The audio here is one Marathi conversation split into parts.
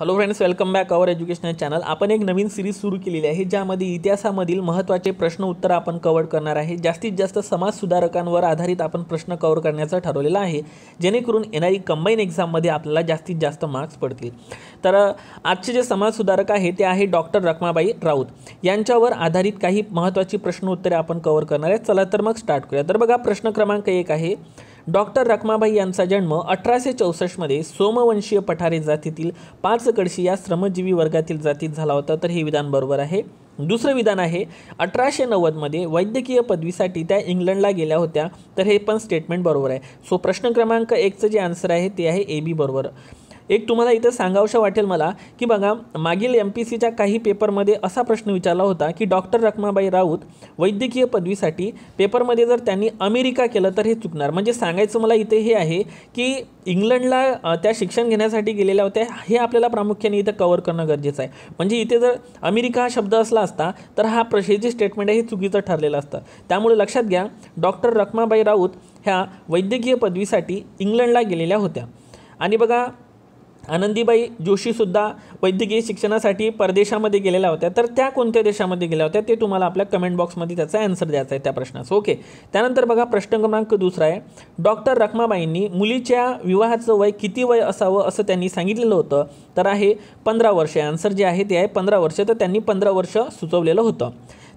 hello friends welcome back our educational channel आपण एक नवीन सिरीज सुरू केलेली आहे ज्यामध्ये इतिहासामधील महत्त्वाचे प्रश्न उत्तर आपण कव्हर करणार आहे जास्तीत जास्त समाजसुधारकांवर आधारित आपण प्रश्न कव्हर करण्याचं ठरवलेलं आहे जेणेकरून येणारी कंबाईन एक्झाममध्ये आपल्याला जास्तीत जास्त मार्क्स पडतील तर आजचे जे समाजसुधारक आहे ते आहे डॉक्टर रखमाबाई राऊत यांच्यावर आधारित काही महत्त्वाची प्रश्न उत्तरे आपण कव्हर करणार आहे चला तर मग स्टार्ट करूया तर बघा प्रश्न क्रमांक एक आहे डॉक्टर रखमाबाई यांचा जन्म अठराशे चौसष्टमध्ये सोमवंशीय पठारे जातीतील पाच या श्रमजीवी वर्गातील जातीत झाला होता तर हे विधान बरोबर आहे दुसरं विधान आहे अठराशे नव्वदमध्ये वैद्यकीय पदवीसाठी त्या इंग्लंडला गेल्या होत्या तर हे पण स्टेटमेंट बरोबर आहे सो प्रश्न क्रमांक एकचं जे आन्सर आहे ते आहे ए बी बरोबर एक तुम्हाला इथं सांगावशा वाटेल मला की बघा मागील एम पी सीच्या काही पेपरमध्ये असा प्रश्न विचारला होता की डॉक्टर रखमाबाई राऊत वैद्यकीय पदवीसाठी पेपरमध्ये जर त्यांनी अमेरिका केलं तर हे चुकणार म्हणजे सांगायचं मला इथे हे आहे की इंग्लंडला त्या शिक्षण घेण्यासाठी गेलेल्या होत्या हे आपल्याला प्रामुख्याने इथं कवर करणं गरजेचं आहे म्हणजे इथे जर अमेरिका हा शब्द असला असता तर हा हे जे स्टेटमेंट आहे हे चुकीचं ठरलेलं असतं त्यामुळे लक्षात घ्या डॉक्टर रखमाबाई राऊत ह्या वैद्यकीय पदवीसाठी इंग्लंडला गेलेल्या होत्या आणि बघा आनंदीबाई जोशीसुद्धा वैद्यकीय शिक्षणासाठी परदेशामध्ये गेलेल्या होत्या तर त्या कोणत्या देशामध्ये गेल्या होत्या ते तुम्हाला आपल्या कमेंट बॉक्समध्ये त्याचा अँसर द्यायचा आहे त्या प्रश्नाचं ओके त्यानंतर बघा प्रश्न क्रमांक दुसरा आहे डॉक्टर रखमाबाईंनी मुलीच्या विवाहाचं वय किती वय असावं असं त्यांनी सांगितलेलं होतं तर आहे पंधरा वर्ष आन्सर जे आहे ते आहे पंधरा वर्ष तर त्यांनी पंधरा वर्ष सुचवलेलं होतं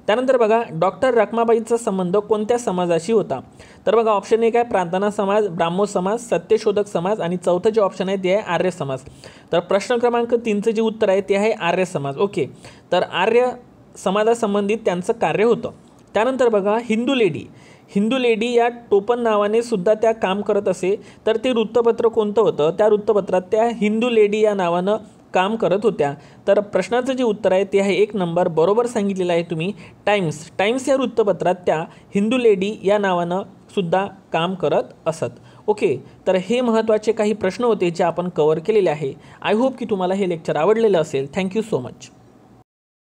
त्यानंतर बघा डॉक्टर रकमाबाईचा संबंध कोणत्या समाजाशी होता तर बघा ऑप्शन एक आहे प्रार्थना समाज ब्राह्मो समाज सत्यशोधक समाज आणि चौथं जे ऑप्शन आहे ते आहे आर्य समाज तर प्रश्न क्रमांक तीनचं जे उत्तर आहे ते आहे आर्य समाज ओके तर आर्य समाजासंबंधित त्यांचं कार्य होतं त्यानंतर बघा हिंदू लेडी हिंदू लेडी या टोपन नावाने सुद्धा त्या काम करत असे तर ते वृत्तपत्र कोणतं होतं त्या वृत्तपत्रात त्या हिंदू लेडी या नावानं काम करत होत्या तर प्रश्नाचं जे उत्तर आहे ते आहे एक नंबर बरोबर सांगितलेलं आहे तुम्ही टाइम्स टाइम्स या वृत्तपत्रात त्या हिंदू लेडी या नावानं सुद्धा काम करत असत ओके तर हे महत्त्वाचे काही प्रश्न होते जे आपण कवर केलेले आहे आय होप की तुम्हाला हे लेक्चर आवडलेलं असेल थँक्यू सो मच